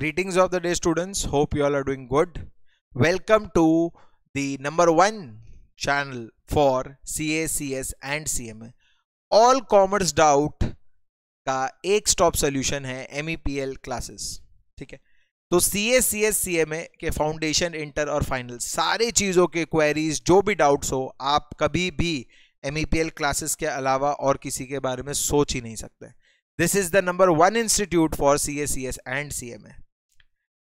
Greetings of the day students. Hope you all are doing good. Welcome to the number one channel for CA, CS and CMA. All commerce doubt का एक stop solution है mepl classes P L ठीक है तो सी A C S C M ए के foundation inter और final सारे चीज़ों के क्वेरीज जो भी डाउट्स हो आप कभी भी M E P L classes के अलावा और किसी के बारे में सोच ही नहीं सकते this is the number one institute for C A C S and C M A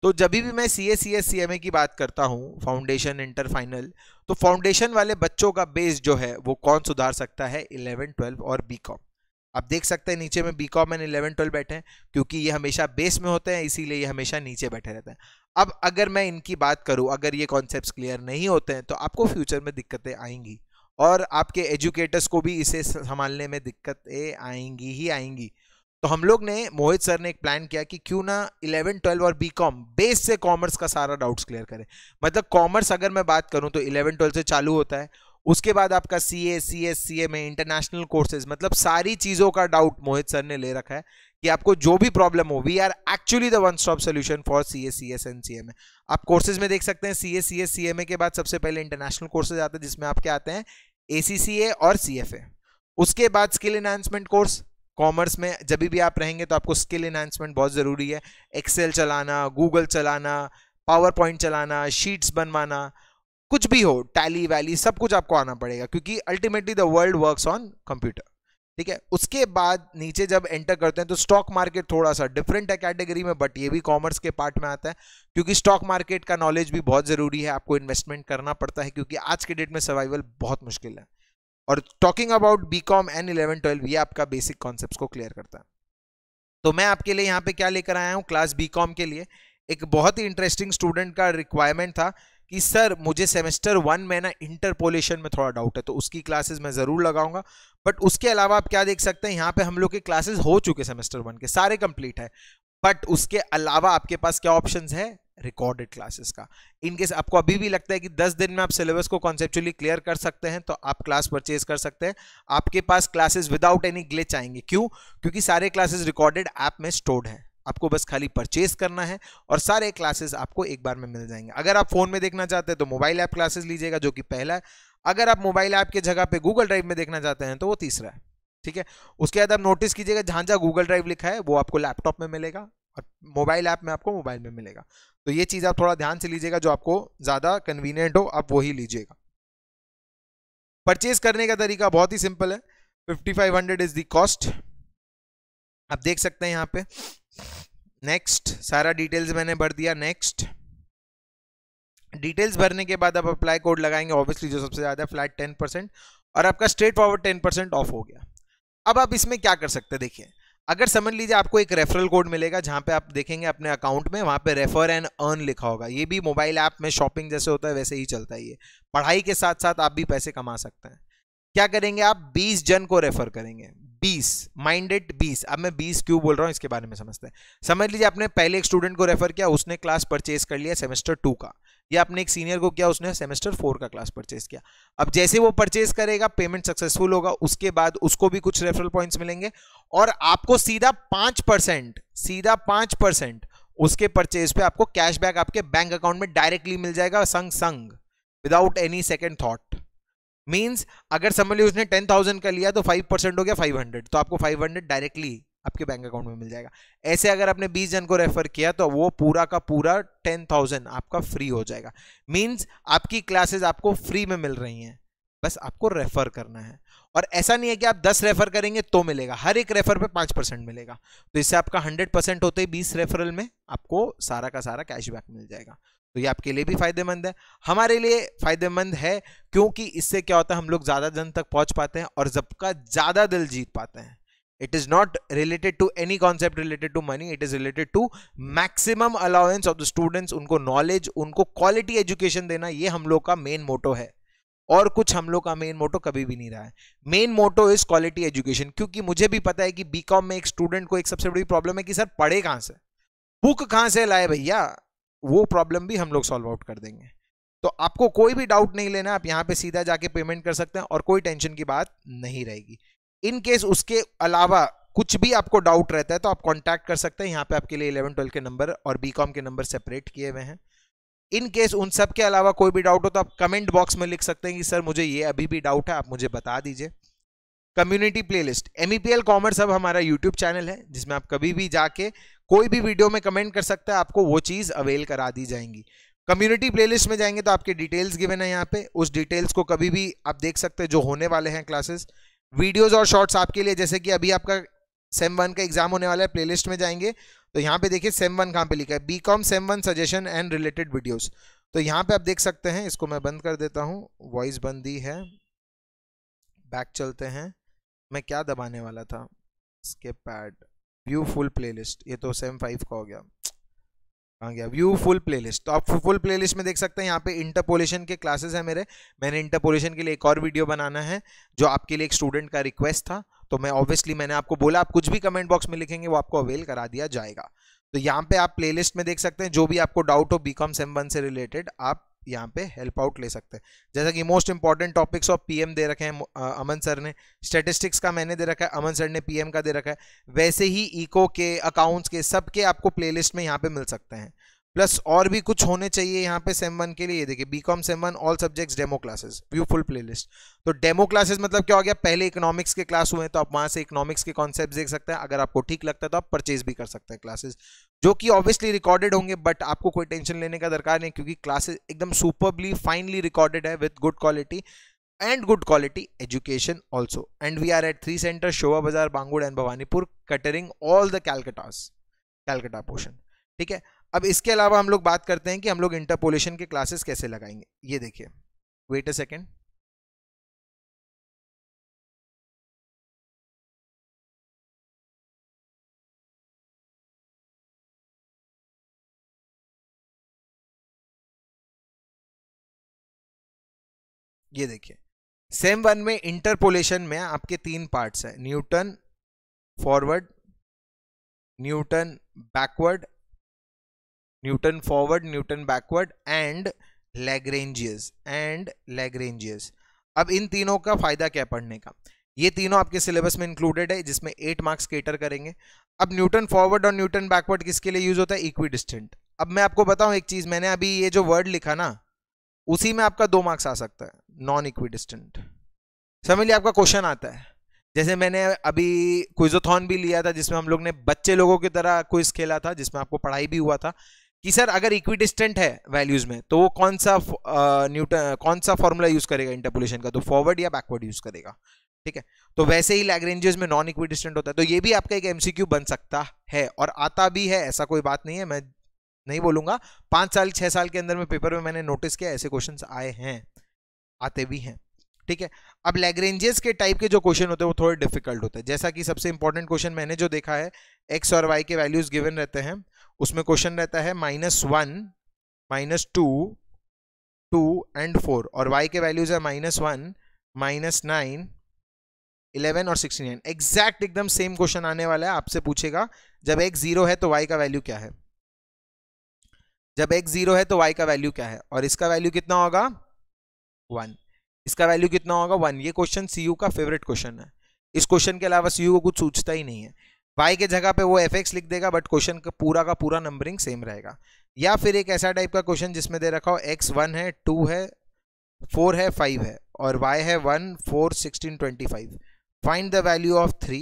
तो जब भी मैं C S C S C M A की बात करता हूँ फाउंडेशन इंटर फाइनल तो फाउंडेशन वाले बच्चों का बेस जो है वो कौन सुधार सकता है इलेवन ट्वेल्व और बी कॉम आप देख सकते हैं नीचे में B com and eleven twelve बैठे हैं क्योंकि ये हमेशा बेस में होते हैं इसीलिए ये हमेशा नीचे बैठे रहते हैं अब अगर मैं इनकी बात करूँ अगर ये कॉन्सेप्ट क्लियर नहीं होते हैं तो आपको फ्यूचर में दिक्कतें आएंगी और आपके एजुकेटर्स को भी इसे संभालने में दिक्कतें आएंगी ही आएंगी तो हम लोग ने मोहित सर ने एक प्लान किया कि क्यों ना 11, 12 और बी कॉम बेस से कॉमर्स का सारा डाउट्स क्लियर करें मतलब कॉमर्स अगर मैं बात करूं तो 11, 12 से चालू होता है उसके बाद आपका सी ए सी एस सी ए में इंटरनेशनल कोर्सेज मतलब सारी चीज़ों का डाउट मोहित सर ने ले रखा है कि आपको जो भी प्रॉब्लम हो we are actually the one stop solution for C A C S and C M A आप कोर्सेज में देख सकते हैं सी A C S C M ए के बाद सबसे पहले इंटरनेशनल कोर्सेज आते हैं जिसमें आपके आते हैं ए सी सी ए और सी एफ ए उसके बाद स्किल इनहांसमेंट कोर्स कॉमर्स में जब भी आप रहेंगे तो आपको स्किल इन्हांसमेंट बहुत ज़रूरी है एक्सेल चलाना गूगल चलाना पावर पॉइंट चलाना शीट्स बनवाना कुछ भी हो टैली वैली सब कुछ आपको आना पड़ेगा क्योंकि ultimately the world works on computer ठीक है उसके बाद नीचे जब एंटर करते हैं तो स्टॉक मार्केट थोड़ा सा डिफरेंट है कैटेगरी में बट ये भी कॉमर्स के पार्ट में आता है क्योंकि स्टॉक मार्केट का नॉलेज भी बहुत ज़रूरी है आपको इन्वेस्टमेंट करना पड़ता है क्योंकि आज के डेट में सर्वाइवल बहुत मुश्किल है और talking about B com and eleven twelve ये आपका बेसिक कॉन्सेप्ट को क्लियर करता है तो मैं आपके लिए यहाँ पे क्या लेकर आया हूँ क्लास बी कॉम के लिए एक बहुत ही इंटरेस्टिंग स्टूडेंट का रिक्वायरमेंट था कि सर मुझे सेमेस्टर वन में ना इंटरपोलेशन में थोड़ा डाउट है तो उसकी क्लासेस मैं ज़रूर लगाऊंगा बट उसके अलावा आप क्या देख सकते हैं यहाँ पे हम लोग के क्लासेस हो चुके सेमेस्टर वन के सारे कंप्लीट है बट उसके अलावा आपके पास क्या ऑप्शन है रिकॉर्डेड क्लासेस का इनकेस आपको अभी भी लगता है कि 10 दिन में आप सिलेबस को कॉन्सेप्चुअली क्लियर कर सकते हैं तो आप क्लास परचेज कर सकते हैं आपके पास क्लासेस विदाउट एनी ग्लिच आएंगे क्यों क्योंकि सारे क्लासेस रिकॉर्डेड ऐप में स्टोर्ड हैं आपको बस खाली परचेज करना है और सारे क्लासेस आपको एक बार में मिल जाएंगे अगर आप फ़ोन में देखना चाहते हैं तो मोबाइल ऐप क्लासेस लीजिएगा जो कि पहला है अगर आप मोबाइल ऐप के जगह पे गूगल ड्राइव में देखना चाहते हैं तो वो तीसरा है ठीक है उसके बाद आप नोटिस कीजिएगा जहां जहाँ गूगल ड्राइव लिखा है वो आपको लैपटॉप में मिलेगा और मोबाइल ऐप में आपको मोबाइल में मिलेगा तो ये चीज़ आप थोड़ा ध्यान से लीजिएगा जो आपको ज़्यादा कन्वीनियंट हो आप वही लीजिएगा परचेज करने का तरीका बहुत ही सिंपल है fifty five hundred is the cost आप देख सकते हैं यहाँ पे नेक्स्ट सारा डिटेल्स मैंने भर दिया नेक्स्ट डिटेल्स भरने के बाद आप अप्लाई कोड लगाएंगे ऑब्वियसली जो सबसे ज़्यादा फ्लैट टेन परसेंट और आपका straightforward ten percent off हो गया अब आप इसमें क्या कर सकते हैं देखिए अगर समझ लीजिए आपको एक रेफरल कोड मिलेगा जहाँ पे आप देखेंगे अपने अकाउंट में वहाँ पे रेफर एंड अर्न लिखा होगा ये भी मोबाइल ऐप में शॉपिंग जैसे होता है वैसे ही चलता है ये पढ़ाई के साथ साथ आप भी पैसे कमा सकते हैं क्या करेंगे आप 20 जन को रेफर करेंगे 20 माइंडेड 20 अब मैं 20 क्यों बोल रहा हूँ इसके बारे में समझते हैं समझ लीजिए आपने पहले एक स्टूडेंट को रेफर किया उसने क्लास परचेज कर लिया सेमेस्टर टू का या अपने एक सीनियर को किया उसने सेमेस्टर फोर का क्लास परचेज किया अब जैसे वो परचेज करेगा पेमेंट सक्सेसफुल होगा उसके बाद उसको भी कुछ रेफरल पॉइंट्स मिलेंगे और आपको सीधा पांच परसेंट सीधा पांच परसेंट उसके परचेज पे आपको कैशबैक आपके बैंक अकाउंट में डायरेक्टली मिल जाएगा संग संग without any second thought means अगर समझ लो उसने टेन थाउजेंड का लिया तो फाइव परसेंट हो गया फाइव हंड्रेड तो आपको फाइव हंड्रेड डायरेक्टली आपके बैंक अकाउंट में मिल जाएगा ऐसे अगर आपने बीस जन को रेफर किया तो वो पूरा का पूरा टेन थाउजेंड आपका फ्री हो जाएगा मीन्स आपकी क्लासेस आपको फ्री में मिल रही हैं बस आपको रेफर करना है और ऐसा नहीं है कि आप 10 रेफर करेंगे तो मिलेगा हर एक रेफर पे 5 परसेंट मिलेगा तो इससे आपका 100 परसेंट होते ही 20 रेफरल में आपको सारा का सारा कैशबैक मिल जाएगा तो ये आपके लिए भी फायदेमंद है हमारे लिए फायदेमंद है क्योंकि इससे क्या होता है हम लोग ज़्यादा जन तक पहुंच पाते हैं और सबका ज़्यादा दिल जीत पाते हैं it is not related to any concept related to money it is related to maximum allowance of the students उनको knowledge उनको quality education देना ये हम लोग का main motto है और कुछ हम लोग का मेन मोटो कभी भी नहीं रहा है main motto is quality education क्योंकि मुझे भी पता है कि बी में एक स्टूडेंट को एक सबसे बड़ी प्रॉब्लम है कि सर पढ़े कहाँ से बुक कहाँ से लाए भैया वो प्रॉब्लम भी हम लोग सॉल्व आउट कर देंगे तो आपको कोई भी डाउट नहीं लेना आप यहाँ पे सीधा जाके पेमेंट कर सकते हैं और कोई टेंशन की बात नहीं रहेगी इन केस उसके अलावा कुछ भी आपको डाउट रहता है तो आप कांटेक्ट कर सकते हैं यहाँ पे आपके लिए इलेवन ट्वेल्व के नंबर और बी के नंबर सेपरेट किए हुए हैं इन केस उन सब के अलावा कोई भी डाउट हो तो आप कमेंट बॉक्स में लिख सकते हैं कि सर मुझे ये अभी भी डाउट है आप मुझे बता दीजिए community playlist M E commerce अब हमारा यूट्यूब चैनल है जिसमें आप कभी भी जाके कोई भी वीडियो में कमेंट कर सकते हैं आपको वो चीज़ अवेल करा दी जाएंगी कम्युनिटी प्लेलिस्ट में जाएंगे तो आपके डिटेल्स गिवन है यहाँ पे उस डिटेल्स को कभी भी आप देख सकते हैं जो होने वाले हैं क्लासेस वीडियोज और शॉर्ट्स आपके लिए जैसे कि अभी आपका सेम वन का एग्जाम होने वाला है प्लेलिस्ट में जाएंगे तो यहाँ पे देखिए सेम वन कहाँ पे लिखा है B com sem one suggestion and related videos तो यहाँ पे आप देख सकते हैं इसको मैं बंद कर देता हूँ वॉइस बंद ही है बैक चलते हैं मैं क्या दबाने वाला था escape pad view full playlist ये तो सेम फाइव का हो गया आ गया व्यू फुल प्लेलिस्ट तो आप फुल प्लेलिस्ट में देख सकते हैं यहाँ पे इंटरपोलेशन के क्लासेस हैं मेरे मैंने इंटरपोलेशन के लिए एक और वीडियो बनाना है जो आपके लिए एक स्टूडेंट का रिक्वेस्ट था तो मैं ऑब्वियसली मैंने आपको बोला आप कुछ भी कमेंट बॉक्स में लिखेंगे वो आपको अवेल करा दिया जाएगा तो यहाँ पे आप प्लेलिस्ट में देख सकते हैं जो भी आपको डाउट हो बी कॉम सेम वन से रिलेटेड आप यहाँ पे हेल्प आउट ले सकते हैं जैसा कि most important topics of PM दे रखे हैं अमन सर ने स्टेटिस्टिक्स का मैंने दे रखा है अमन सर ने पीएम का दे रखा है वैसे ही इको के अकाउंट्स के सबके आपको प्लेलिस्ट में यहाँ पे मिल सकते हैं प्लस और भी कुछ होने चाहिए यहाँ पे सेम वन के लिए देखिए B com sem one all subjects demo classes view full playlist तो डेमो क्लासेस मतलब क्या हो गया पहले इकोनॉमिक्स के क्लास हुए तो आप वहाँ से इकोनॉमिक्स के कॉन्सेप्ट देख सकते हैं अगर आपको ठीक लगता है तो आप परचेज भी कर सकते हैं क्लासेस जो कि ऑब्वियसली रिकॉर्डेड होंगे बट आपको कोई टेंशन लेने का दरकार नहीं क्योंकि क्लासेज एकदम सुपरबली फाइनली रिकॉर्डेड है with good quality and good quality education also and we are at three centre Shobhabazar Bangur and Bhawanipur catering all the Calcuttas Calcutta portion ठीक है अब इसके अलावा हम लोग बात करते हैं कि हम लोग इंटरपोलेशन के क्लासेस कैसे लगाएंगे ये देखिए वेट अ सेकेंड ये देखिए सेम वन में इंटरपोलेशन में आपके तीन पार्ट्स हैं Newton forward Newton backward Newton forward Newton backward and Lagrange's and Lagrange's अब इन तीनों का फ़ायदा क्या पढ़ने का ये तीनों आपके सिलेबस में इंक्लूडेड है जिसमें एट मार्क्स केटर करेंगे अब न्यूटन फॉरवर्ड और न्यूटन बैकवर्ड किसके लिए यूज़ होता है इक्वी डिस्टेंट अब मैं आपको बताऊं एक चीज़ मैंने अभी ये जो वर्ड लिखा ना उसी में आपका दो मार्क्स आ सकता है नॉन इक्वी डिस्टेंट समझ लिया आपका क्वेश्चन आता है जैसे मैंने अभी क्विजोथॉन भी लिया था जिसमें हम लोग ने बच्चे लोगों की तरह क्विज खेला था जिसमें आपको पढ़ाई भी हुआ था कि सर अगर इक्विडिस्टेंट है वैल्यूज में तो वो कौन सा न्यूटन कौन सा फॉर्मूला यूज करेगा इंटरपोलेशन का तो फॉरवर्ड या बैकवर्ड यूज करेगा ठीक है तो वैसे ही लैग्रेंजेस में नॉन इक्विडिस्टेंट होता है तो ये भी आपका एक एमसीक्यू बन सकता है और आता भी है ऐसा कोई बात नहीं है मैं नहीं बोलूंगा पांच साल छह साल के अंदर में पेपर में मैंने नोटिस किया ऐसे क्वेश्चन आए हैं आते भी हैं ठीक है अब लैग्रेंजेस के टाइप के जो क्वेश्चन होते हैं वो थोड़े डिफिकल्ट होते हैं जैसा कि सबसे इंपॉर्टेंट क्वेश्चन मैंने जो देखा है एक्स और वाई के वैल्यूज गिवन रहते हैं उसमें क्वेश्चन रहता है minus one minus two two and four और वाई के वैल्यूज है minus one minus nine eleven और सिक्सटी नाइन एग्जैक्ट एकदम सेम क्वेश्चन आने वाला है आपसे पूछेगा जब एक जीरो है तो वाई का वैल्यू क्या है जब एक जीरो है तो वाई का वैल्यू क्या है और इसका वैल्यू कितना होगा वन इसका वैल्यू कितना होगा वन ये क्वेश्चन सी का फेवरेट क्वेश्चन है इस क्वेश्चन के अलावा सी को कुछ सोचता ही नहीं है वाई के जगह पे वो एफ एक्स लिख देगा बट क्वेश्चन का पूरा का पूरा नंबरिंग सेम रहेगा या फिर एक ऐसा टाइप का क्वेश्चन जिसमें दे रखा हो एक्स वन है टू है फोर है फाइव है और वाई है one four sixteen twenty five find the value of three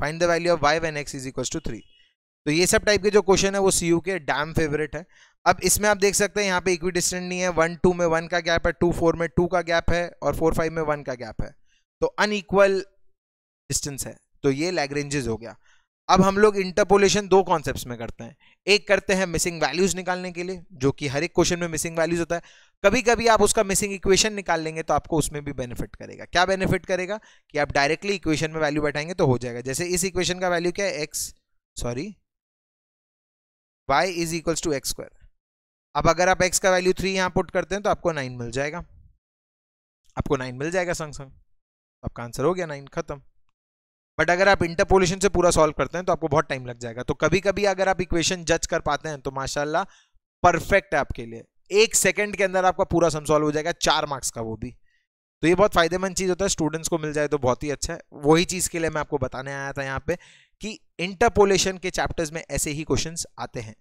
find the value of y one x is equal to three तो ये सब टाइप के जो क्वेश्चन है वो सी के डैम फेवरेट है अब इसमें आप देख सकते हैं यहाँ पे इक्वी डिस्टेंट नहीं है वन टू में वन का गैप है टू फोर में टू का गैप है और फोर फाइव में वन का गैप है तो अनईक्वल डिस्टेंस है तो ये लैग्रेंजेज हो गया अब हम लोग इंटरपोलेशन दो कॉन्सेप्ट्स में करते हैं एक करते हैं मिसिंग वैल्यूज निकालने के लिए जो कि हर एक क्वेश्चन में मिसिंग वैल्यूज होता है कभी कभी आप उसका मिसिंग इक्वेशन निकाल लेंगे तो आपको उसमें भी बेनिफिट करेगा क्या बेनिफिट करेगा कि आप डायरेक्टली इक्वेशन में वैल्यू बैठाएंगे तो हो जाएगा जैसे इस इक्वेशन का वैल्यू क्या है x sorry y is equals to x square अब अगर आप एक्स का वैल्यू थ्री यहाँ पुट करते हैं तो आपको नाइन मिल जाएगा आपको नाइन मिल जाएगा संग संग आपका आंसर हो गया नाइन खत्म बट अगर आप इंटरपोलेशन से पूरा सॉल्व करते हैं तो आपको बहुत टाइम लग जाएगा तो कभी कभी अगर आप इक्वेशन जज कर पाते हैं तो माशाल्लाह परफेक्ट है आपके लिए एक सेकंड के अंदर आपका पूरा सम सॉल्व हो जाएगा चार मार्क्स का वो भी तो ये बहुत फायदेमंद चीज़ होता है स्टूडेंट्स को मिल जाए तो बहुत ही अच्छा है वही चीज़ के लिए मैं आपको बताने आया था यहाँ पे कि इंटरपोलेशन के चैप्टर्स में ऐसे ही क्वेश्चंस आते हैं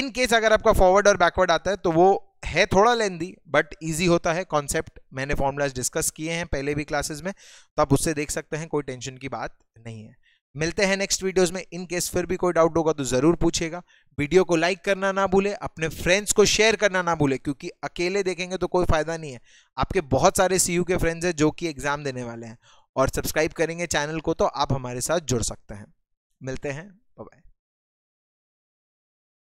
इन केस अगर आपका फॉरवर्ड और बैकवर्ड आता है तो वो है थोड़ा लेंदी बट इजी होता है कॉन्सेप्ट मैंने फॉर्मूलाज डिस्कस किए हैं पहले भी क्लासेस में तो आप उससे देख सकते हैं कोई टेंशन की बात नहीं है मिलते हैं नेक्स्ट वीडियोस में इन केस फिर भी कोई डाउट होगा तो ज़रूर पूछेगा वीडियो को लाइक करना ना भूले अपने फ्रेंड्स को शेयर करना ना भूले क्योंकि अकेले देखेंगे तो कोई फ़ायदा नहीं है आपके बहुत सारे सी के फ्रेंड्स हैं जो कि एग्ज़ाम देने वाले हैं और सब्सक्राइब करेंगे चैनल को तो आप हमारे साथ जुड़ सकते हैं मिलते हैं